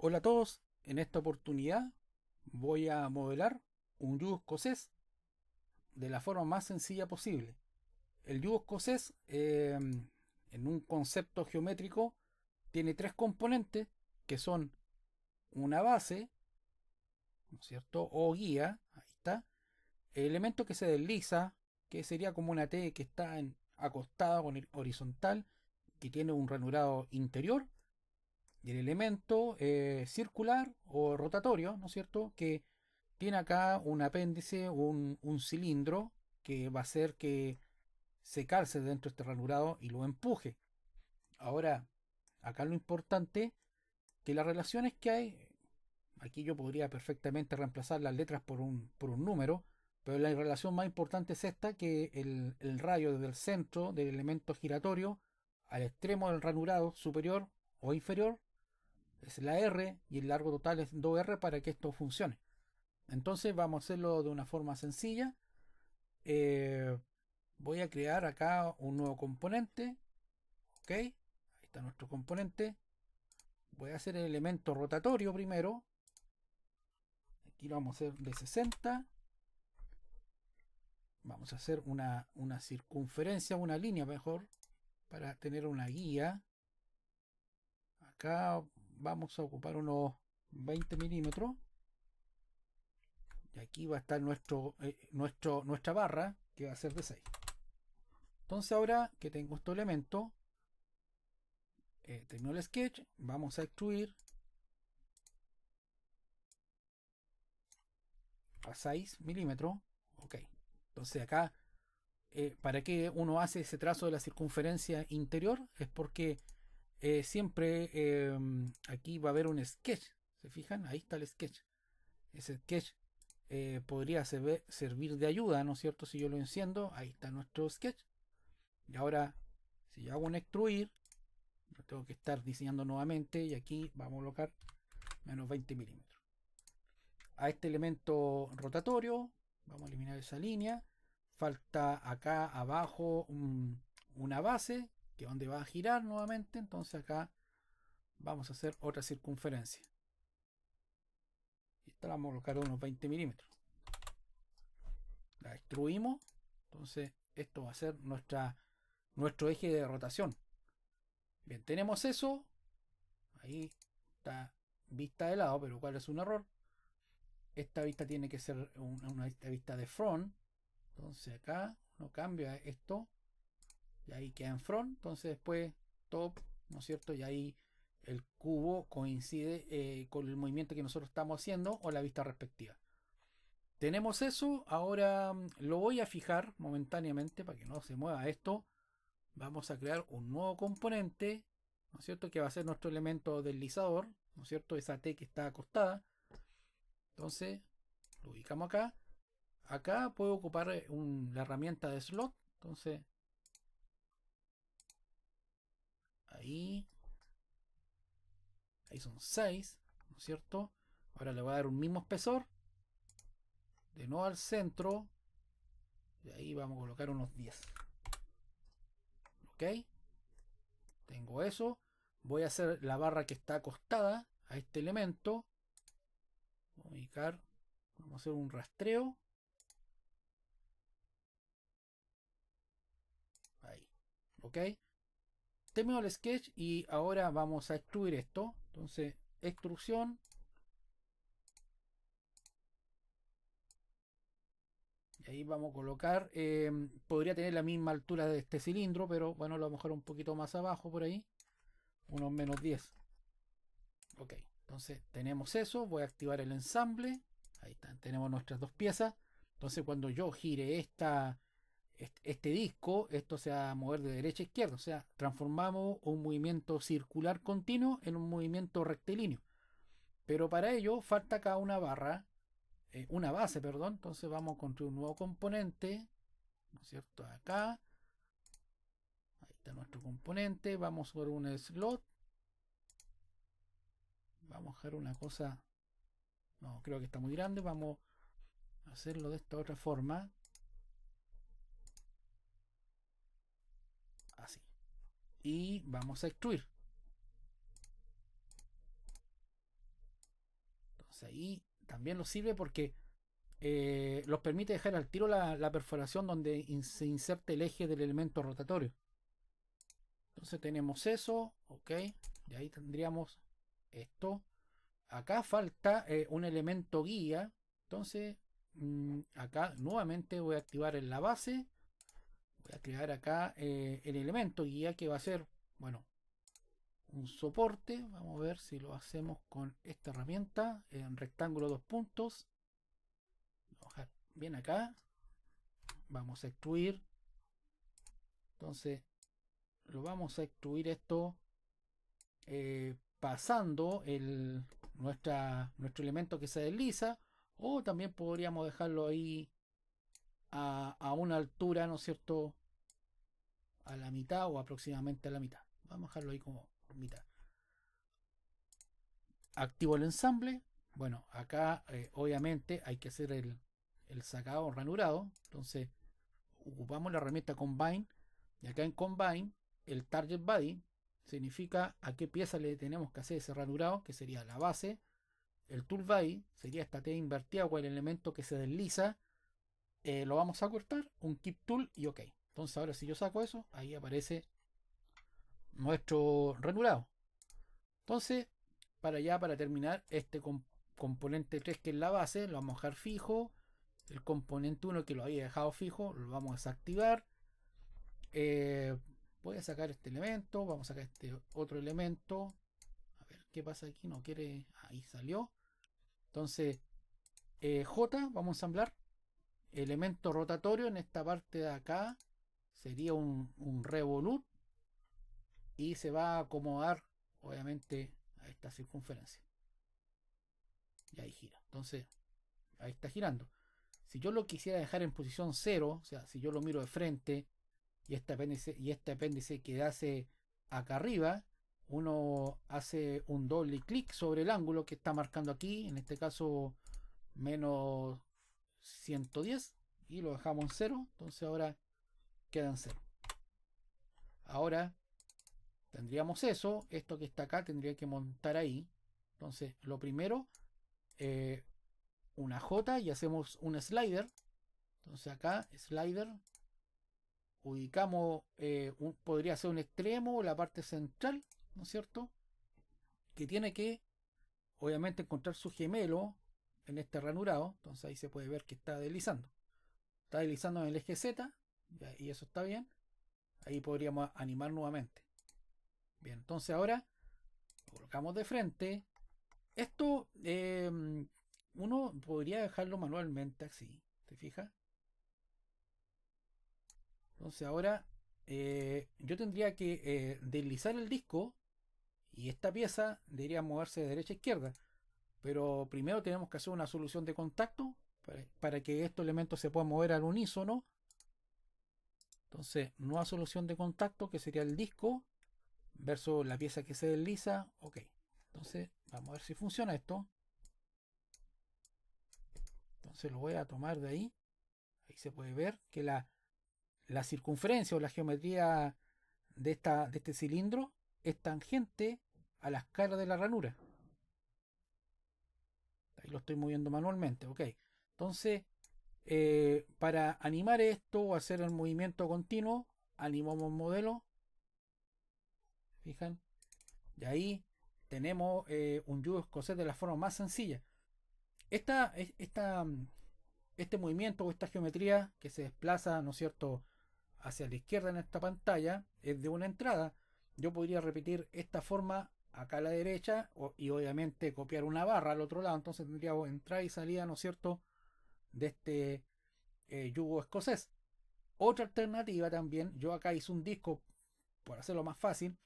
Hola a todos, en esta oportunidad voy a modelar un yugo escocés de la forma más sencilla posible. El yugo escocés, em, en un concepto geométrico, tiene tres componentes que son una base, cierto? O guía, ahí está, el elemento que se desliza, que sería como una T que está acostada con el horizontal, que tiene un ranurado interior, del elemento eh, circular o rotatorio, ¿no es cierto? Que tiene acá un apéndice, un, un cilindro que va a hacer que se calce dentro de este ranurado y lo empuje. Ahora, acá lo importante que las relaciones que hay, aquí yo podría perfectamente reemplazar las letras por un, número, pero la relación más importante es esta, que el, el rayo desde el centro del elemento giratorio al extremo del ranurado superior o inferior es la R y el largo total es 2R para que esto funcione. Entonces vamos a hacerlo de una forma sencilla. Eh, voy a crear acá un nuevo componente. Ok, ahí está nuestro componente. Voy a hacer el elemento rotatorio primero. Aquí lo vamos a hacer de 60. Vamos a hacer una, una circunferencia, una línea mejor, para tener una guía acá vamos a ocupar unos 20 milímetros y aquí va a estar nuestro, eh, nuestro, nuestra barra que va a ser de 6 entonces ahora que tengo este elemento eh, tengo el sketch vamos a extruir a 6 milímetros ok entonces acá eh, para qué uno hace ese trazo de la circunferencia interior es porque eh, siempre em, aquí va a haber un sketch. ¿Se fijan? Ahí está el sketch. Ese sketch eh, podría servir de ayuda, ¿no es cierto? Si yo lo enciendo, ahí está nuestro sketch. Y ahora, si yo hago un extruir, lo tengo que estar diseñando nuevamente y aquí vamos a colocar menos 20 milímetros. A este elemento rotatorio, vamos a eliminar esa línea. Falta acá abajo una base que va a girar nuevamente, entonces acá vamos a hacer otra circunferencia. Y esta la vamos a colocar unos 20 milímetros. La destruimos, entonces esto va a ser nuestra, nuestro eje de rotación. Bien, tenemos eso. Ahí está vista de lado, pero cuál es un error. Esta vista tiene que ser una, una vista de front. Entonces acá uno cambia esto y ahí queda en front, entonces después top, ¿no es cierto? Y ahí el cubo coincide eh, con el movimiento que nosotros estamos haciendo o la vista respectiva. Tenemos eso, ahora mm, lo voy a fijar momentáneamente para que no se mueva esto. Vamos a crear un nuevo componente, ¿no es cierto? Que va a ser nuestro elemento deslizador, ¿no es cierto? Esa T que está acostada. Entonces, lo ubicamos acá. Acá puedo ocupar eh, la herramienta de slot. Entonces, Ahí. Ahí son 6, ¿no es cierto? Ahora le voy a dar un mismo espesor. De nuevo al centro. Y ahí vamos a colocar unos 10. ¿Ok? Tengo eso. Voy a hacer la barra que está acostada a este elemento. ubicar. Vamos a hacer un rastreo. Ahí. ¿Ok? termino el sketch y ahora vamos a extruir esto. Entonces, extrusión. Y ahí vamos a colocar. Em, podría tener la misma altura de este cilindro, pero bueno, lo vamos a un poquito más abajo por ahí. Unos menos 10. Ok, entonces tenemos eso. Voy a activar el ensamble. Ahí están, tenemos nuestras dos piezas. Entonces, cuando yo gire esta este, disco, esto se va a mover de derecha a izquierda, o sea, transformamos un movimiento circular continuo en un movimiento rectilíneo. Pero para ello falta acá una barra, eh, una base, perdón, entonces vamos a construir un nuevo componente, ¿no es cierto? Acá, ahí está nuestro componente, vamos por un slot, vamos a hacer una cosa, no, creo que está muy grande, vamos a hacerlo de esta otra forma, así. Y vamos a extruir. Entonces ahí también nos sirve porque nos eh, permite dejar al tiro la, perforación donde se inserte el eje del elemento rotatorio. Entonces tenemos eso, ok, y ahí tendríamos esto. Acá falta eh, un elemento guía, entonces mm, acá nuevamente voy a activar en la base a crear acá eh, el elemento guía que va a ser, bueno, un soporte. Vamos a ver si lo hacemos con esta herramienta en rectángulo dos puntos. bien acá. Vamos a extruir. Entonces, lo vamos a extruir esto eh, pasando el, nuestra, nuestro elemento que se desliza. O también podríamos dejarlo ahí a, una altura, ¿no es cierto? A la mitad o aproximadamente a la mitad. Vamos a dejarlo ahí como mitad. Activo el ensamble. Bueno, acá eh, obviamente hay que hacer el, el sacado ranurado. Entonces ocupamos la herramienta Combine. Y acá en Combine, el Target Body significa a qué pieza le tenemos que hacer ese ranurado, que sería la base. El Tool Body sería esta T invertida o el elemento que se desliza. Eh, lo vamos a cortar, un keep tool y ok. Entonces ahora si yo saco eso, ahí aparece nuestro regulado Entonces, para ya, para terminar, este componente 3 que es la base, lo vamos a dejar fijo. El componente 1 que lo había dejado fijo, lo vamos a desactivar. Eh, voy a sacar este elemento, vamos a sacar este otro elemento. A ver qué pasa aquí, no quiere, ahí salió. Entonces, eh, J, vamos a ensamblar elemento rotatorio en esta parte de acá sería un, un revolut y se va a acomodar obviamente a esta circunferencia y ahí gira entonces ahí está girando si yo lo quisiera dejar en posición 0 o sea si yo lo miro de frente y este apéndice y este apéndice quedase acá arriba uno hace un doble clic sobre el ángulo que está marcando aquí en este caso menos 110 y lo dejamos en 0. Entonces ahora quedan 0. Ahora tendríamos eso. Esto que está acá tendría que montar ahí. Entonces lo primero, eh, una J y hacemos un slider. Entonces acá, slider, ubicamos, eh, podría ser un extremo, la parte central, ¿no es cierto? Que tiene que, obviamente, encontrar su gemelo en este ranurado, entonces ahí se puede ver que está deslizando. Está deslizando en el eje Z, y eso está bien. Ahí podríamos animar nuevamente. Bien, entonces ahora colocamos de frente. Esto eh, uno podría dejarlo manualmente así, ¿te fijas? Entonces ahora eh, yo tendría que eh, deslizar el disco y esta pieza debería moverse de derecha a izquierda. Pero primero tenemos que hacer una solución de contacto para, que estos elementos se puedan mover al unísono. Entonces, nueva solución de contacto que sería el disco versus la pieza que se desliza. Ok, entonces vamos a ver si funciona esto. Entonces lo voy a tomar de ahí. Ahí se puede ver que la, la circunferencia o la geometría de, de este cilindro es tangente a la escala de la ranura lo estoy moviendo manualmente, ok. Entonces, eh, para animar esto o hacer el movimiento continuo, animamos modelo. Fijan, y ahí tenemos eh, un yugo escocés de la forma más sencilla. Esta, esta, este movimiento o esta geometría que se desplaza, ¿no es cierto?, hacia la izquierda en esta pantalla es de una entrada. Yo podría repetir esta forma acá a la derecha y obviamente copiar una barra al otro lado. Entonces tendría entrada y salida, ¿no es cierto?, de este eh, yugo escocés. Otra alternativa también, yo acá hice un disco, por hacerlo más fácil,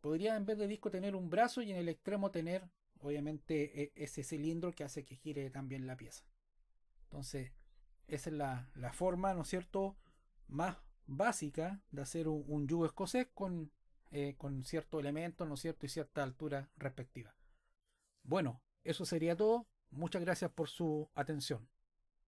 podría en vez de disco tener un brazo y en el extremo tener, obviamente, e, ese cilindro que hace que gire también la pieza. Entonces, esa es la, forma, ¿no es cierto?, más básica de hacer un yugo escocés con eh, con cierto elemento, ¿no cierto? Y cierta altura respectiva. Bueno, eso sería todo. Muchas gracias por su atención.